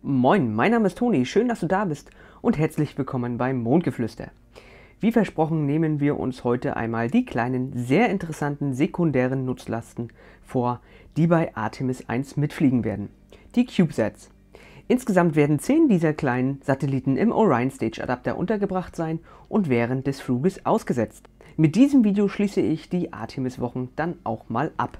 Moin, mein Name ist Toni, schön, dass du da bist und herzlich willkommen beim Mondgeflüster. Wie versprochen nehmen wir uns heute einmal die kleinen, sehr interessanten sekundären Nutzlasten vor, die bei Artemis 1 mitfliegen werden. Die CubeSats. Insgesamt werden 10 dieser kleinen Satelliten im Orion Stage Adapter untergebracht sein und während des Fluges ausgesetzt. Mit diesem Video schließe ich die Artemis-Wochen dann auch mal ab.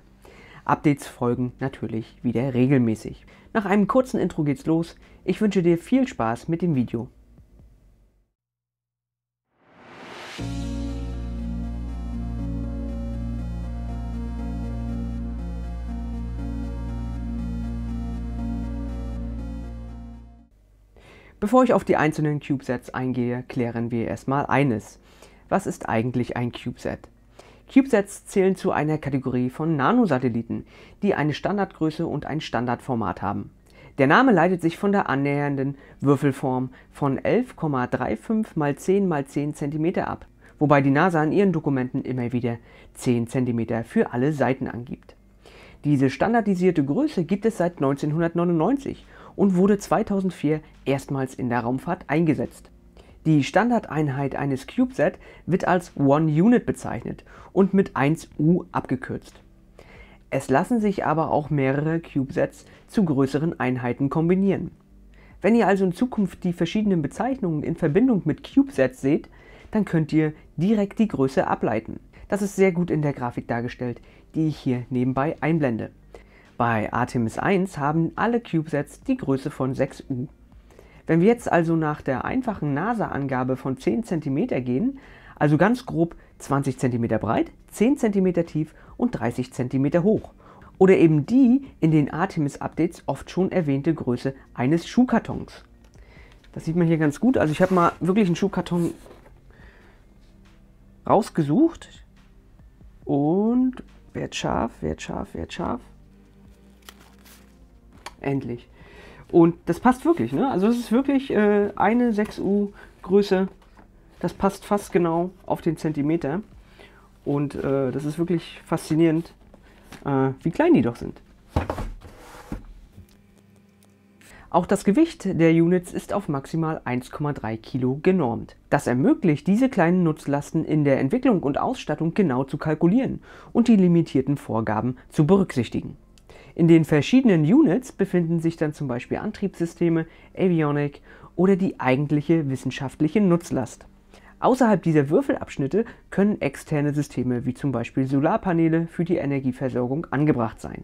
Updates folgen natürlich wieder regelmäßig. Nach einem kurzen Intro geht's los. Ich wünsche dir viel Spaß mit dem Video. Bevor ich auf die einzelnen CubeSats eingehe, klären wir erstmal eines. Was ist eigentlich ein CubeSat? CubeSats zählen zu einer Kategorie von Nanosatelliten, die eine Standardgröße und ein Standardformat haben. Der Name leitet sich von der annähernden Würfelform von 11,35 x 10 x 10 cm ab, wobei die NASA in ihren Dokumenten immer wieder 10 cm für alle Seiten angibt. Diese standardisierte Größe gibt es seit 1999 und wurde 2004 erstmals in der Raumfahrt eingesetzt. Die Standardeinheit eines CubeSat wird als One Unit bezeichnet und mit 1U abgekürzt. Es lassen sich aber auch mehrere CubeSats zu größeren Einheiten kombinieren. Wenn ihr also in Zukunft die verschiedenen Bezeichnungen in Verbindung mit CubeSats seht, dann könnt ihr direkt die Größe ableiten. Das ist sehr gut in der Grafik dargestellt, die ich hier nebenbei einblende. Bei Artemis 1 haben alle CubeSats die Größe von 6U. Wenn wir jetzt also nach der einfachen NASA-Angabe von 10 cm gehen, also ganz grob 20 cm breit, 10 cm tief und 30 cm hoch. Oder eben die in den Artemis-Updates oft schon erwähnte Größe eines Schuhkartons. Das sieht man hier ganz gut. Also ich habe mal wirklich einen Schuhkarton rausgesucht und werd scharf, werd scharf, werd scharf. Endlich. Und das passt wirklich, ne? Also es ist wirklich äh, eine 6U Größe. Das passt fast genau auf den Zentimeter. Und äh, das ist wirklich faszinierend, äh, wie klein die doch sind. Auch das Gewicht der Units ist auf maximal 1,3 Kilo genormt. Das ermöglicht, diese kleinen Nutzlasten in der Entwicklung und Ausstattung genau zu kalkulieren und die limitierten Vorgaben zu berücksichtigen. In den verschiedenen Units befinden sich dann zum Beispiel Antriebssysteme, Avionik oder die eigentliche wissenschaftliche Nutzlast. Außerhalb dieser Würfelabschnitte können externe Systeme wie zum Beispiel Solarpaneele für die Energieversorgung angebracht sein.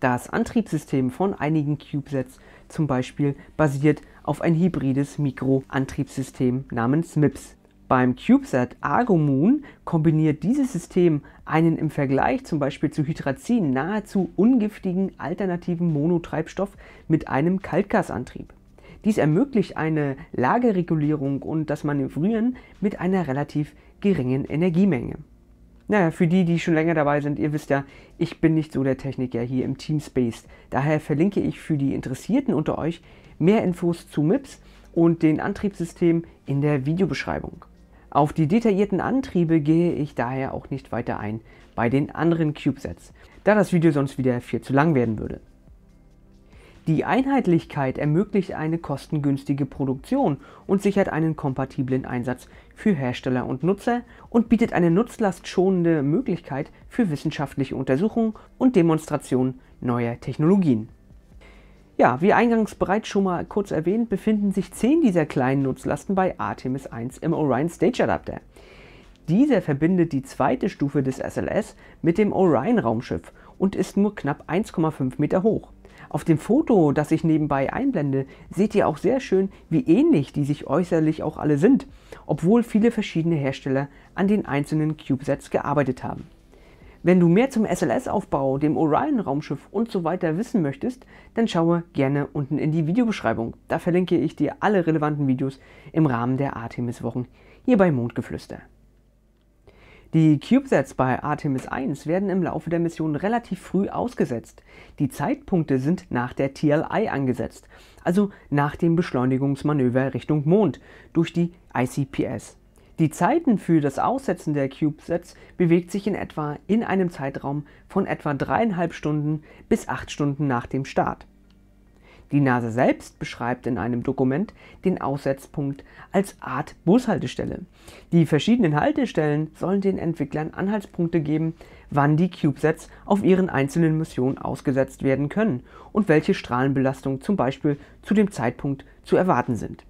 Das Antriebssystem von einigen CubeSats zum Beispiel basiert auf ein hybrides Mikroantriebssystem namens MIPS. Beim CubeSat Argo Moon kombiniert dieses System einen im Vergleich zum Beispiel zu Hydrazin nahezu ungiftigen alternativen Monotreibstoff mit einem Kaltgasantrieb. Dies ermöglicht eine Lageregulierung und das Manövrieren mit einer relativ geringen Energiemenge. Naja, für die, die schon länger dabei sind, ihr wisst ja, ich bin nicht so der Techniker hier im Teamspace. Daher verlinke ich für die Interessierten unter euch mehr Infos zu MIPS und den Antriebssystem in der Videobeschreibung. Auf die detaillierten Antriebe gehe ich daher auch nicht weiter ein bei den anderen CubeSats, da das Video sonst wieder viel zu lang werden würde. Die Einheitlichkeit ermöglicht eine kostengünstige Produktion und sichert einen kompatiblen Einsatz für Hersteller und Nutzer und bietet eine nutzlastschonende Möglichkeit für wissenschaftliche Untersuchungen und Demonstrationen neuer Technologien. Ja, wie eingangs bereits schon mal kurz erwähnt, befinden sich zehn dieser kleinen Nutzlasten bei Artemis 1 im Orion Stage Adapter. Dieser verbindet die zweite Stufe des SLS mit dem Orion-Raumschiff und ist nur knapp 1,5 Meter hoch. Auf dem Foto, das ich nebenbei einblende, seht ihr auch sehr schön, wie ähnlich die sich äußerlich auch alle sind, obwohl viele verschiedene Hersteller an den einzelnen CubeSats gearbeitet haben. Wenn du mehr zum SLS-Aufbau, dem Orion-Raumschiff und so weiter wissen möchtest, dann schaue gerne unten in die Videobeschreibung. Da verlinke ich dir alle relevanten Videos im Rahmen der Artemis-Wochen hier bei Mondgeflüster. Die CubeSats bei Artemis 1 werden im Laufe der Mission relativ früh ausgesetzt. Die Zeitpunkte sind nach der TLI angesetzt, also nach dem Beschleunigungsmanöver Richtung Mond durch die ICPS. Die Zeiten für das Aussetzen der CubeSats bewegt sich in etwa in einem Zeitraum von etwa dreieinhalb Stunden bis acht Stunden nach dem Start. Die NASA selbst beschreibt in einem Dokument den Aussetzpunkt als Art Bushaltestelle. Die verschiedenen Haltestellen sollen den Entwicklern Anhaltspunkte geben, wann die CubeSats auf ihren einzelnen Missionen ausgesetzt werden können und welche Strahlenbelastungen zum Beispiel zu dem Zeitpunkt zu erwarten sind.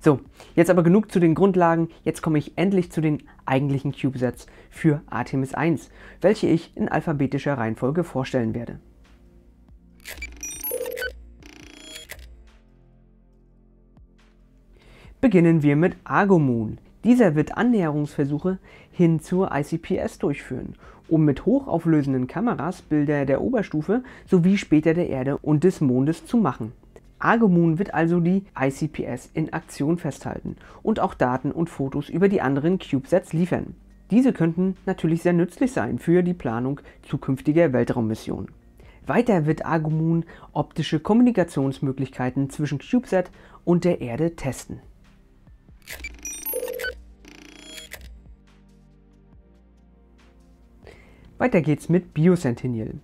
So, jetzt aber genug zu den Grundlagen, jetzt komme ich endlich zu den eigentlichen CubeSats für Artemis 1, welche ich in alphabetischer Reihenfolge vorstellen werde. Beginnen wir mit Argomoon. Dieser wird Annäherungsversuche hin zur ICPS durchführen, um mit hochauflösenden Kameras Bilder der Oberstufe sowie später der Erde und des Mondes zu machen. Argemoon wird also die ICPS in Aktion festhalten und auch Daten und Fotos über die anderen CubeSats liefern. Diese könnten natürlich sehr nützlich sein für die Planung zukünftiger Weltraummissionen. Weiter wird Argemoon optische Kommunikationsmöglichkeiten zwischen CubeSat und der Erde testen. Weiter geht's mit BioSentinel.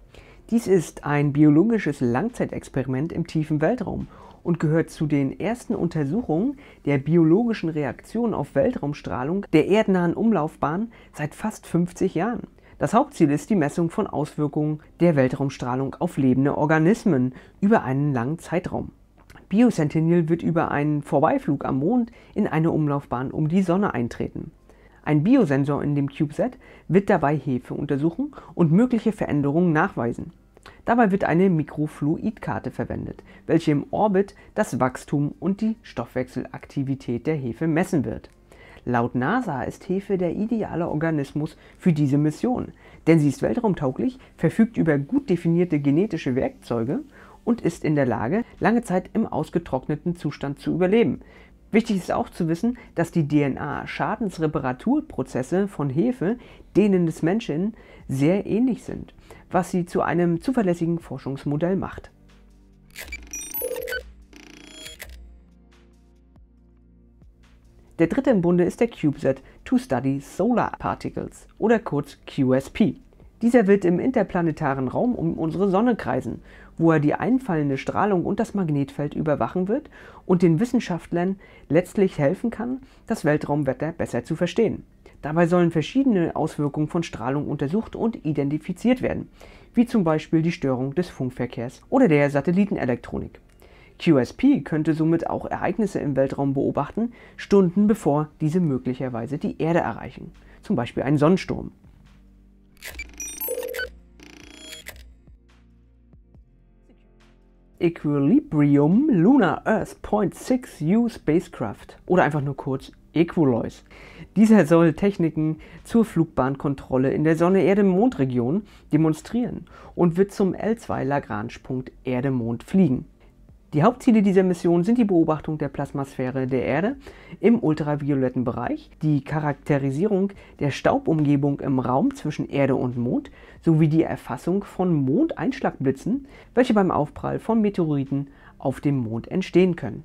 Dies ist ein biologisches Langzeitexperiment im tiefen Weltraum und gehört zu den ersten Untersuchungen der biologischen Reaktion auf Weltraumstrahlung der erdnahen Umlaufbahn seit fast 50 Jahren. Das Hauptziel ist die Messung von Auswirkungen der Weltraumstrahlung auf lebende Organismen über einen langen Zeitraum. BioCentinel wird über einen Vorbeiflug am Mond in eine Umlaufbahn um die Sonne eintreten. Ein Biosensor in dem CubeSat wird dabei Hefe untersuchen und mögliche Veränderungen nachweisen. Dabei wird eine Mikrofluidkarte verwendet, welche im Orbit das Wachstum und die Stoffwechselaktivität der Hefe messen wird. Laut NASA ist Hefe der ideale Organismus für diese Mission, denn sie ist weltraumtauglich, verfügt über gut definierte genetische Werkzeuge und ist in der Lage, lange Zeit im ausgetrockneten Zustand zu überleben, Wichtig ist auch zu wissen, dass die DNA-Schadensreparaturprozesse von Hefe denen des Menschen sehr ähnlich sind, was sie zu einem zuverlässigen Forschungsmodell macht. Der dritte im Bunde ist der CubeSat To Study Solar Particles oder kurz QSP. Dieser wird im interplanetaren Raum um unsere Sonne kreisen, wo er die einfallende Strahlung und das Magnetfeld überwachen wird und den Wissenschaftlern letztlich helfen kann, das Weltraumwetter besser zu verstehen. Dabei sollen verschiedene Auswirkungen von Strahlung untersucht und identifiziert werden, wie zum Beispiel die Störung des Funkverkehrs oder der Satellitenelektronik. QSP könnte somit auch Ereignisse im Weltraum beobachten, Stunden bevor diese möglicherweise die Erde erreichen, zum Beispiel einen Sonnensturm. Equilibrium Lunar Earth Point 6U Spacecraft oder einfach nur kurz Equiloise. Dieser soll Techniken zur Flugbahnkontrolle in der Sonne-Erde-Mondregion demonstrieren und wird zum L2 Lagrange-Punkt Erde-Mond fliegen. Die Hauptziele dieser Mission sind die Beobachtung der Plasmasphäre der Erde im ultravioletten Bereich, die Charakterisierung der Staubumgebung im Raum zwischen Erde und Mond sowie die Erfassung von Mondeinschlagblitzen, welche beim Aufprall von Meteoriten auf dem Mond entstehen können.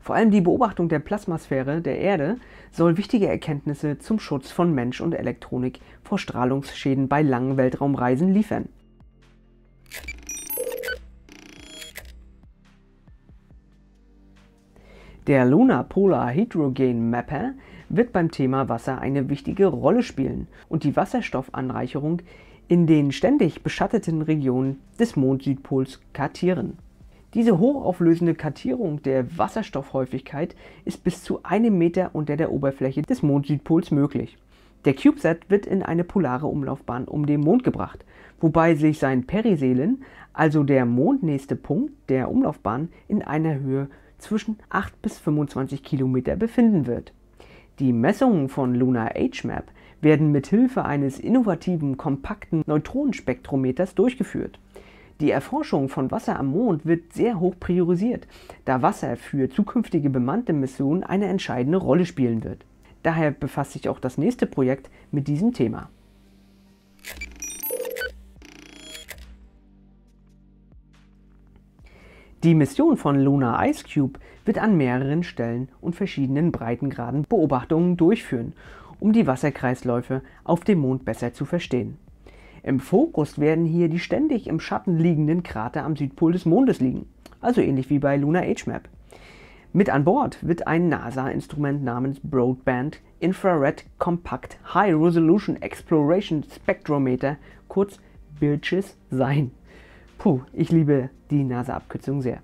Vor allem die Beobachtung der Plasmasphäre der Erde soll wichtige Erkenntnisse zum Schutz von Mensch und Elektronik vor Strahlungsschäden bei langen Weltraumreisen liefern. Der Lunar Polar Hydrogen Mapper wird beim Thema Wasser eine wichtige Rolle spielen und die Wasserstoffanreicherung in den ständig beschatteten Regionen des Mondsüdpols kartieren. Diese hochauflösende Kartierung der Wasserstoffhäufigkeit ist bis zu einem Meter unter der Oberfläche des Mondsüdpols möglich. Der CubeSat wird in eine polare Umlaufbahn um den Mond gebracht, wobei sich sein Periselen, also der mondnächste Punkt der Umlaufbahn, in einer Höhe zwischen 8 bis 25 Kilometer befinden wird. Die Messungen von Lunar HMAP werden mithilfe eines innovativen kompakten Neutronenspektrometers durchgeführt. Die Erforschung von Wasser am Mond wird sehr hoch priorisiert, da Wasser für zukünftige bemannte Missionen eine entscheidende Rolle spielen wird. Daher befasst sich auch das nächste Projekt mit diesem Thema. Die Mission von Lunar Ice Cube wird an mehreren Stellen und verschiedenen Breitengraden Beobachtungen durchführen, um die Wasserkreisläufe auf dem Mond besser zu verstehen. Im Fokus werden hier die ständig im Schatten liegenden Krater am Südpol des Mondes liegen, also ähnlich wie bei Lunar HMAP. Mit an Bord wird ein NASA-Instrument namens Broadband Infrared Compact High Resolution Exploration Spectrometer, kurz BIRCHES, sein. Puh, ich liebe die NASA-Abkürzung sehr.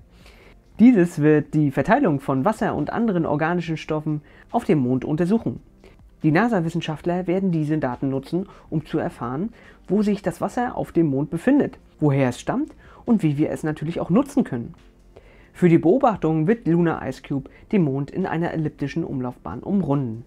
Dieses wird die Verteilung von Wasser und anderen organischen Stoffen auf dem Mond untersuchen. Die NASA-Wissenschaftler werden diese Daten nutzen, um zu erfahren, wo sich das Wasser auf dem Mond befindet, woher es stammt und wie wir es natürlich auch nutzen können. Für die Beobachtung wird Luna Ice Cube den Mond in einer elliptischen Umlaufbahn umrunden.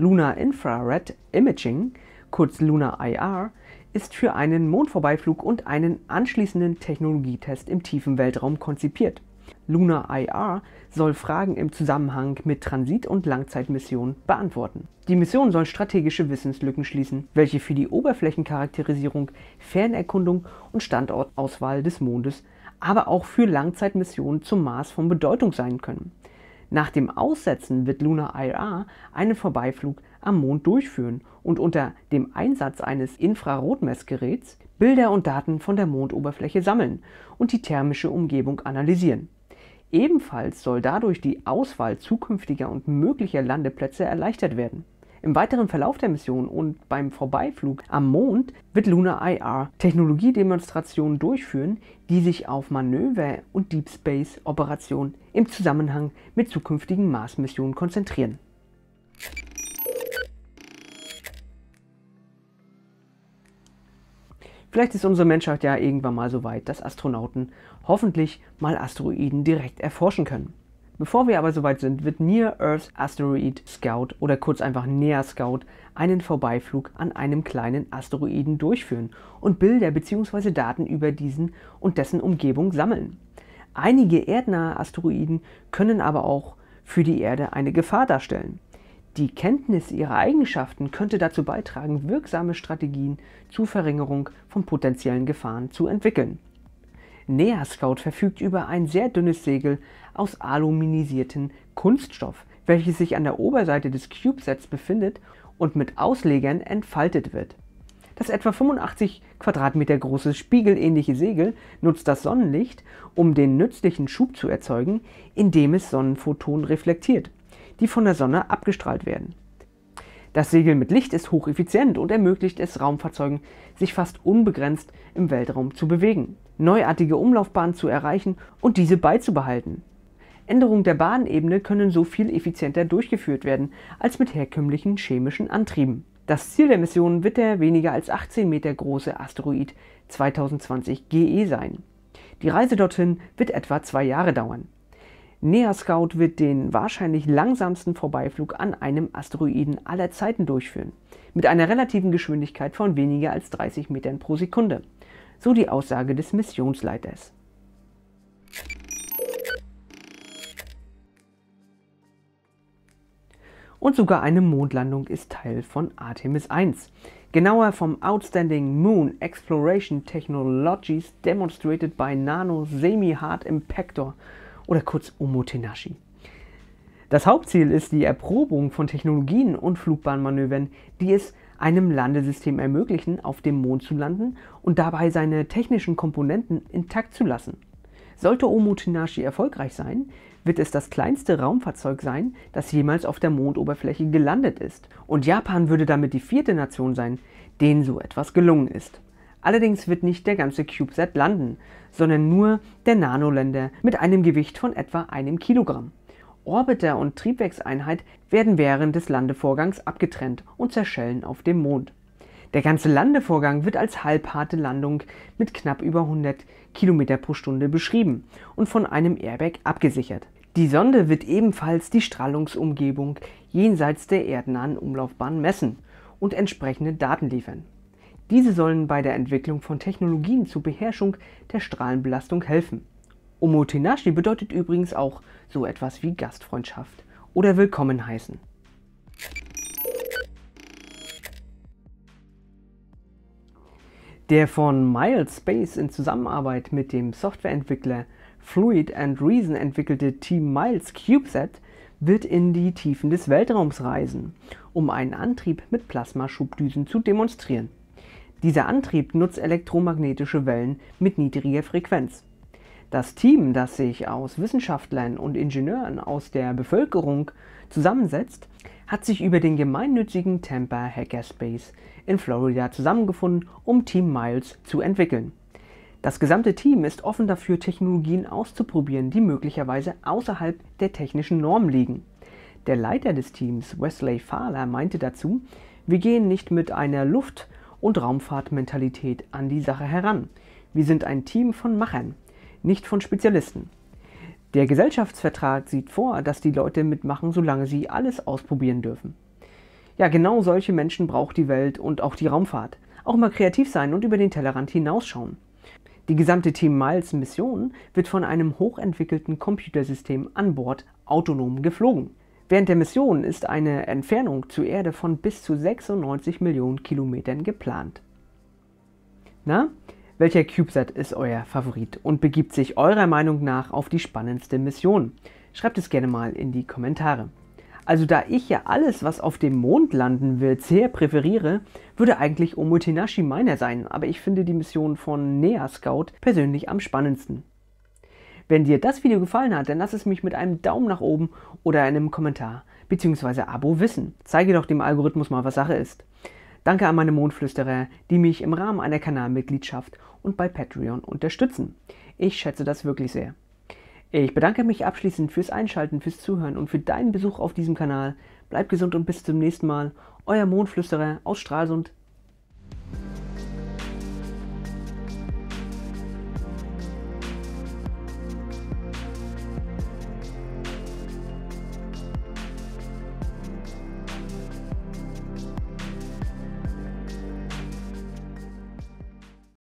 Lunar Infrared Imaging, kurz Lunar IR, ist für einen Mondvorbeiflug und einen anschließenden Technologietest im tiefen Weltraum konzipiert. Lunar IR soll Fragen im Zusammenhang mit Transit- und Langzeitmissionen beantworten. Die Mission soll strategische Wissenslücken schließen, welche für die Oberflächencharakterisierung, Fernerkundung und Standortauswahl des Mondes, aber auch für Langzeitmissionen zum Mars von Bedeutung sein können. Nach dem Aussetzen wird Luna IRA einen Vorbeiflug am Mond durchführen und unter dem Einsatz eines Infrarotmessgeräts Bilder und Daten von der Mondoberfläche sammeln und die thermische Umgebung analysieren. Ebenfalls soll dadurch die Auswahl zukünftiger und möglicher Landeplätze erleichtert werden. Im weiteren Verlauf der Mission und beim Vorbeiflug am Mond wird Luna IR Technologiedemonstrationen durchführen, die sich auf Manöver und Deep Space Operationen im Zusammenhang mit zukünftigen Mars-Missionen konzentrieren. Vielleicht ist unsere Menschheit ja irgendwann mal so weit, dass Astronauten hoffentlich mal Asteroiden direkt erforschen können. Bevor wir aber soweit sind, wird Near Earth Asteroid Scout oder kurz einfach NEAR Scout einen Vorbeiflug an einem kleinen Asteroiden durchführen und Bilder bzw. Daten über diesen und dessen Umgebung sammeln. Einige erdnahe Asteroiden können aber auch für die Erde eine Gefahr darstellen. Die Kenntnis ihrer Eigenschaften könnte dazu beitragen, wirksame Strategien zur Verringerung von potenziellen Gefahren zu entwickeln. Nea Scout verfügt über ein sehr dünnes Segel aus aluminisierten Kunststoff, welches sich an der Oberseite des CubeSats befindet und mit Auslegern entfaltet wird. Das etwa 85 Quadratmeter große spiegelähnliche Segel nutzt das Sonnenlicht, um den nützlichen Schub zu erzeugen, indem es Sonnenphotonen reflektiert, die von der Sonne abgestrahlt werden. Das Segeln mit Licht ist hocheffizient und ermöglicht es Raumfahrzeugen, sich fast unbegrenzt im Weltraum zu bewegen, neuartige Umlaufbahnen zu erreichen und diese beizubehalten. Änderungen der Bahnebene können so viel effizienter durchgeführt werden als mit herkömmlichen chemischen Antrieben. Das Ziel der Mission wird der weniger als 18 Meter große Asteroid 2020 GE sein. Die Reise dorthin wird etwa zwei Jahre dauern. Nea Scout wird den wahrscheinlich langsamsten Vorbeiflug an einem Asteroiden aller Zeiten durchführen, mit einer relativen Geschwindigkeit von weniger als 30 Metern pro Sekunde, so die Aussage des Missionsleiters. Und sogar eine Mondlandung ist Teil von Artemis 1. Genauer vom Outstanding Moon Exploration Technologies Demonstrated by Nano Semi-Hard Impactor oder kurz Omotenashi. Das Hauptziel ist die Erprobung von Technologien und Flugbahnmanövern, die es einem Landesystem ermöglichen, auf dem Mond zu landen und dabei seine technischen Komponenten intakt zu lassen. Sollte Omotenashi erfolgreich sein, wird es das kleinste Raumfahrzeug sein, das jemals auf der Mondoberfläche gelandet ist. Und Japan würde damit die vierte Nation sein, denen so etwas gelungen ist. Allerdings wird nicht der ganze CubeSat landen, sondern nur der Nanolander mit einem Gewicht von etwa einem Kilogramm. Orbiter und Triebwerkseinheit werden während des Landevorgangs abgetrennt und zerschellen auf dem Mond. Der ganze Landevorgang wird als halbharte Landung mit knapp über 100 km pro Stunde beschrieben und von einem Airbag abgesichert. Die Sonde wird ebenfalls die Strahlungsumgebung jenseits der erdnahen Umlaufbahn messen und entsprechende Daten liefern. Diese sollen bei der Entwicklung von Technologien zur Beherrschung der Strahlenbelastung helfen. Omotenashi bedeutet übrigens auch so etwas wie Gastfreundschaft oder Willkommen heißen. Der von Miles Space in Zusammenarbeit mit dem Softwareentwickler Fluid and Reason entwickelte Team Miles CubeSat wird in die Tiefen des Weltraums reisen, um einen Antrieb mit Plasmaschubdüsen zu demonstrieren. Dieser Antrieb nutzt elektromagnetische Wellen mit niedriger Frequenz. Das Team, das sich aus Wissenschaftlern und Ingenieuren aus der Bevölkerung zusammensetzt, hat sich über den gemeinnützigen Tampa Hackerspace in Florida zusammengefunden, um Team Miles zu entwickeln. Das gesamte Team ist offen dafür, Technologien auszuprobieren, die möglicherweise außerhalb der technischen Norm liegen. Der Leiter des Teams, Wesley Fahler, meinte dazu, wir gehen nicht mit einer Luft- und Raumfahrtmentalität an die Sache heran. Wir sind ein Team von Machern, nicht von Spezialisten. Der Gesellschaftsvertrag sieht vor, dass die Leute mitmachen, solange sie alles ausprobieren dürfen. Ja, genau solche Menschen braucht die Welt und auch die Raumfahrt. Auch mal kreativ sein und über den Tellerrand hinausschauen. Die gesamte Team Miles Mission wird von einem hochentwickelten Computersystem an Bord autonom geflogen. Während der Mission ist eine Entfernung zur Erde von bis zu 96 Millionen Kilometern geplant. Na, welcher CubeSat ist euer Favorit und begibt sich eurer Meinung nach auf die spannendste Mission? Schreibt es gerne mal in die Kommentare. Also da ich ja alles, was auf dem Mond landen will, sehr präferiere, würde eigentlich Omotenashi meiner sein, aber ich finde die Mission von Nea Scout persönlich am spannendsten. Wenn dir das Video gefallen hat, dann lass es mich mit einem Daumen nach oben oder einem Kommentar bzw. Abo wissen. Zeige doch dem Algorithmus mal, was Sache ist. Danke an meine Mondflüsterer, die mich im Rahmen einer Kanalmitgliedschaft und bei Patreon unterstützen. Ich schätze das wirklich sehr. Ich bedanke mich abschließend fürs Einschalten, fürs Zuhören und für deinen Besuch auf diesem Kanal. Bleib gesund und bis zum nächsten Mal. Euer Mondflüsterer aus Stralsund,